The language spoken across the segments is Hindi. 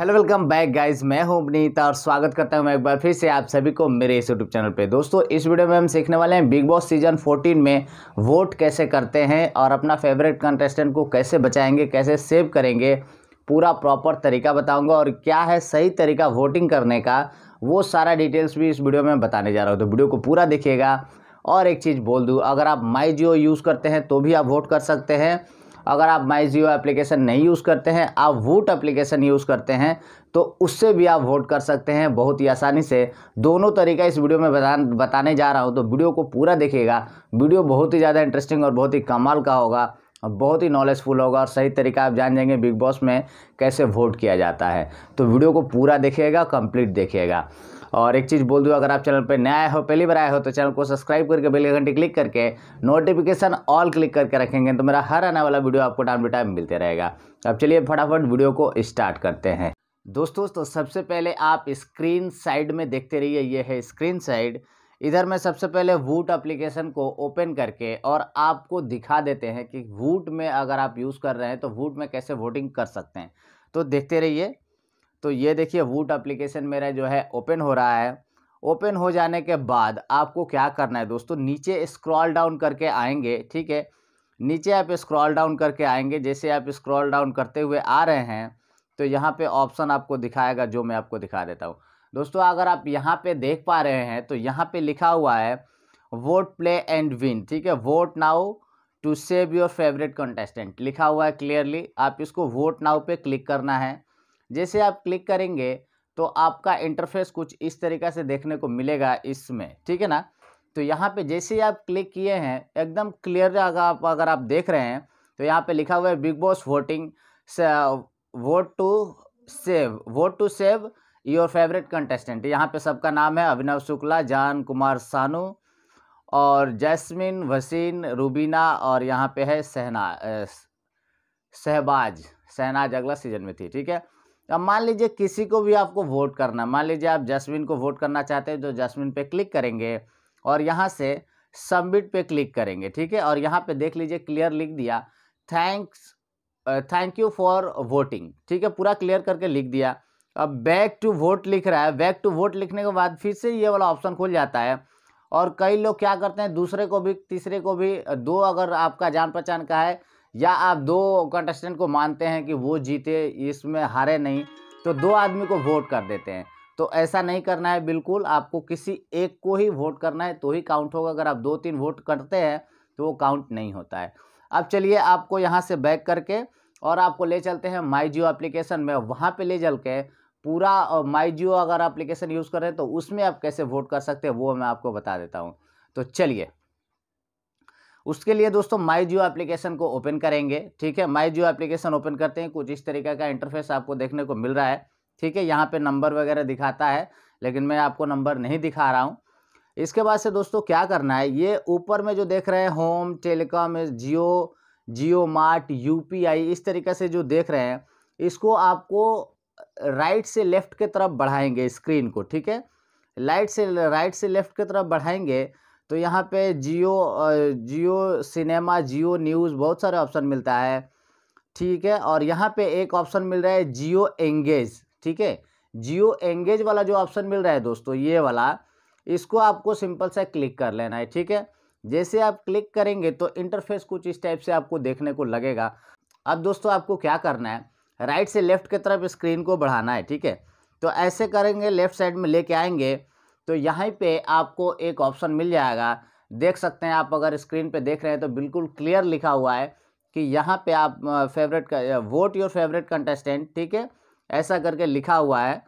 हेलो वेलकम बैक गाइस मैं हूं अपनीत और स्वागत करता हूं मैं एक बार फिर से आप सभी को मेरे इस यूट्यूब चैनल पे दोस्तों इस वीडियो में हम सीखने वाले हैं बिग बॉस सीजन 14 में वोट कैसे करते हैं और अपना फेवरेट कंटेस्टेंट को कैसे बचाएंगे कैसे सेव करेंगे पूरा प्रॉपर तरीका बताऊँगा और क्या है सही तरीका वोटिंग करने का वो सारा डिटेल्स भी इस वीडियो में बताने जा रहा हूँ तो वीडियो को पूरा देखिएगा और एक चीज़ बोल दूँ अगर आप माई जियो यूज़ करते हैं तो भी आप वोट कर सकते हैं अगर आप माई जियो एप्लीकेशन नहीं यूज़ करते हैं आप वोट एप्लीकेशन यूज़ करते हैं तो उससे भी आप वोट कर सकते हैं बहुत ही आसानी से दोनों तरीका इस वीडियो में बता बताने जा रहा हूँ तो वीडियो को पूरा देखिएगा वीडियो बहुत ही ज़्यादा इंटरेस्टिंग और बहुत ही कमाल का होगा और बहुत ही नॉलेजफुल होगा और सही तरीका आप जान जाएंगे बिग बॉस में कैसे वोट किया जाता है तो वीडियो को पूरा देखिएगा कंप्लीट देखिएगा और एक चीज़ बोल दूँ अगर आप चैनल पर नया आए हो पहली बार आए हो तो चैनल को सब्सक्राइब करके बेल घंटी क्लिक करके नोटिफिकेशन ऑल क्लिक करके रखेंगे तो मेरा हर आने वाला वीडियो आपको टाइम टू टाइम मिलते रहेगा अब चलिए फटाफट वीडियो को स्टार्ट करते हैं दोस्तों तो सबसे पहले आप स्क्रीन साइड में देखते रहिए ये है स्क्रीन साइड इधर मैं सबसे पहले वूट एप्लीकेशन को ओपन करके और आपको दिखा देते हैं कि वूट में अगर आप यूज़ कर रहे हैं तो वूट में कैसे वोटिंग कर सकते हैं तो देखते रहिए तो ये देखिए वूट एप्लीकेशन मेरा जो है ओपन हो रहा है ओपन हो जाने के बाद आपको क्या करना है दोस्तों नीचे स्क्रॉल डाउन करके आएंगे ठीक है नीचे आप स्क्रॉल डाउन करके आएंगे जैसे आप स्क्रॉल डाउन करते हुए आ रहे हैं तो यहाँ पे ऑप्शन आपको दिखाएगा जो मैं आपको दिखा देता हूँ दोस्तों अगर आप यहाँ पे देख पा रहे हैं तो यहाँ पे लिखा हुआ है वोट प्ले एंड विन ठीक है vote now to save your favourite contestant लिखा हुआ है क्लियरली आप इसको वोट नाउ पे क्लिक करना है जैसे आप क्लिक करेंगे तो आपका इंटरफेस कुछ इस तरीका से देखने को मिलेगा इसमें ठीक है ना तो यहाँ पे जैसे ही आप क्लिक किए हैं एकदम क्लियर अगर आप अगर आप देख रहे हैं तो यहाँ पे लिखा हुआ है Bigg Boss voting vote to save vote to save your favourite contestant यहाँ पे सबका नाम है अभिनव शुक्ला जान कुमार सानू और जैस्मिन वसीन रूबीना और यहाँ पे है सहना सहबाज सहनाज अगला सीजन में थी ठीक है अब मान लीजिए किसी को भी आपको वोट करना मान लीजिए आप जैस्मिन को वोट करना चाहते हैं तो जैस्मिन पे क्लिक करेंगे और यहाँ से सबमिट पे क्लिक करेंगे ठीक है और यहाँ पे देख लीजिए क्लियर लिख दिया thanks thank you for voting ठीक है पूरा क्लियर करके लिख दिया अब बैक टू वोट लिख रहा है बैक टू वोट लिखने के बाद फिर से ये वाला ऑप्शन खुल जाता है और कई लोग क्या करते हैं दूसरे को भी तीसरे को भी दो अगर आपका जान पहचान का है या आप दो कंटेस्टेंट को मानते हैं कि वो जीते इसमें हारे नहीं तो दो आदमी को वोट कर देते हैं तो ऐसा नहीं करना है बिल्कुल आपको किसी एक को ही वोट करना है तो ही काउंट होगा अगर आप दो तीन वोट करते हैं तो वो काउंट नहीं होता है अब चलिए आपको यहाँ से बैक करके और आपको ले चलते हैं माई जियो एप्लीकेशन में वहाँ पे ले चल के पूरा माई जियो अगर एप्लीकेशन यूज़ कर रहे हैं तो उसमें आप कैसे वोट कर सकते हैं वो मैं आपको बता देता हूँ तो चलिए उसके लिए दोस्तों माई जियो एप्लीकेशन को ओपन करेंगे ठीक है माई जियो एप्लीकेशन ओपन करते हैं कुछ इस तरीके का इंटरफेस आपको देखने को मिल रहा है ठीक है यहाँ पे नंबर वगैरह दिखाता है लेकिन मैं आपको नंबर नहीं दिखा रहा हूँ इसके बाद से दोस्तों क्या करना है ये ऊपर में जो देख रहे हैं home telecom Jio Jio mart you इस तरीके से जो देख रहे हैं इसको आपको राइट से लेफ्ट के तरफ बढ़ाएंगे स्क्रीन को ठीक है लाइट से राइट से लेफ्ट की तरफ बढ़ाएंगे तो यहाँ पे जियो जियो सिनेमा जियो न्यूज़ बहुत सारे ऑप्शन मिलता है ठीक है और यहाँ पे एक ऑप्शन मिल रहा है जियो एंगेज ठीक है जियो एंगेज वाला जो ऑप्शन मिल रहा है दोस्तों ये वाला इसको आपको सिंपल सा क्लिक कर लेना है ठीक है जैसे आप क्लिक करेंगे तो इंटरफेस कुछ इस टाइप से आपको देखने को लगेगा अब दोस्तों आपको क्या करना है राइट से लेफ्ट की तरफ स्क्रीन को बढ़ाना है ठीक है तो ऐसे करेंगे लेफ्ट साइड में लेके आएंगे तो यहीं पे आपको एक ऑप्शन मिल जाएगा देख सकते हैं आप अगर स्क्रीन पे देख रहे हैं तो बिल्कुल क्लियर लिखा हुआ है कि यहाँ पे आप favourite vote your favourite contestant ठीक है ऐसा करके लिखा हुआ है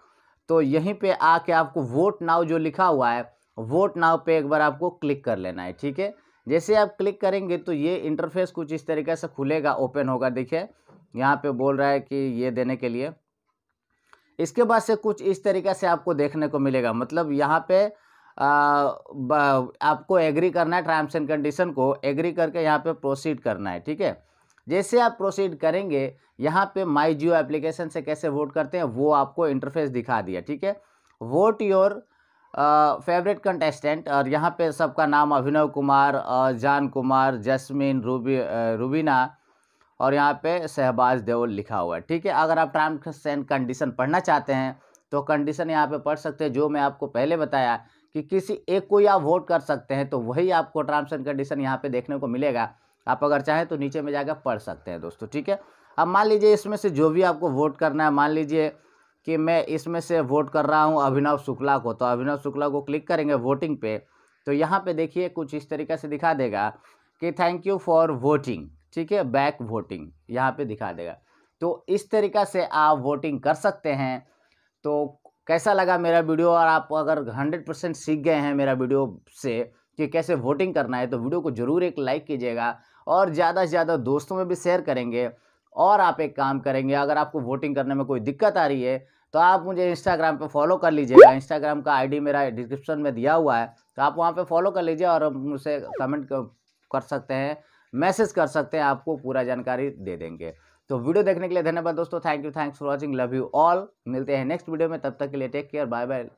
तो यहीं पे आके आपको वोट नाव जो लिखा हुआ है वोट नाव पे एक बार आपको क्लिक कर लेना है ठीक है जैसे आप क्लिक करेंगे तो ये इंटरफेस कुछ इस तरीके से खुलेगा ओपन होगा देखिए यहाँ पे बोल रहा है कि ये देने के लिए इसके बाद से कुछ इस तरीके से आपको देखने को मिलेगा मतलब यहाँ पे आ, आपको एग्री करना है टर्म्स एंड कंडीशन को एग्री करके यहाँ पे प्रोसीड करना है ठीक है जैसे आप प्रोसीड करेंगे यहाँ पे माई जियो एप्लीकेशन से कैसे वोट करते हैं वो आपको इंटरफेस दिखा दिया ठीक है वोट योर फेवरेट कंटेस्टेंट और यहाँ पे सबका नाम अभिनव कुमार जान कुमार जस्मिन रूबी रूबीना और यहाँ पे शहबाज देओल लिखा हुआ है ठीक है अगर आप टर्म्स एंड कंडीशन पढ़ना चाहते हैं तो कंडीशन यहाँ पे पढ़ सकते हैं जो मैं आपको पहले बताया कि किसी एक को आप वोट कर सकते हैं तो वही आपको टर्म्स एंड कंडीशन यहाँ पे देखने को मिलेगा आप अगर चाहें तो नीचे में जाकर पढ़ सकते हैं दोस्तों ठीक है अब मान लीजिए इसमें से जो भी आपको वोट करना है मान लीजिए कि मैं इसमें से वोट कर रहा हूँ अभिनव शुक्ला को तो अभिनव शुक्ला को क्लिक करेंगे वोटिंग पे तो यहाँ पे देखिए कुछ इस तरीके से दिखा देगा कि थैंक यू फॉर वोटिंग ठीक है बैक वोटिंग यहाँ पे दिखा देगा तो इस तरीका से आप वोटिंग कर सकते हैं तो कैसा लगा मेरा वीडियो और आप अगर हंड्रेड परसेंट सीख गए हैं मेरा वीडियो से कि कैसे वोटिंग करना है तो वीडियो को ज़रूर एक लाइक कीजिएगा और ज़्यादा से ज़्यादा दोस्तों में भी शेयर करेंगे और आप एक काम करेंगे अगर आपको वोटिंग करने में कोई दिक्कत आ रही है तो आप मुझे इंस्टाग्राम पर फॉलो कर लीजिएगा इंस्टाग्राम का आईडी मेरा डिस्क्रिप्शन में दिया हुआ है तो आप वहाँ पे फॉलो कर लीजिए और मुझसे कमेंट कर सकते हैं मैसेज कर सकते हैं आपको पूरा जानकारी दे देंगे तो वीडियो देखने के लिए धन्यवाद दोस्तों thank you thanks for watching love you all मिलते हैं नेक्स्ट वीडियो में तब तक के लिए टेक केयर बाय बाय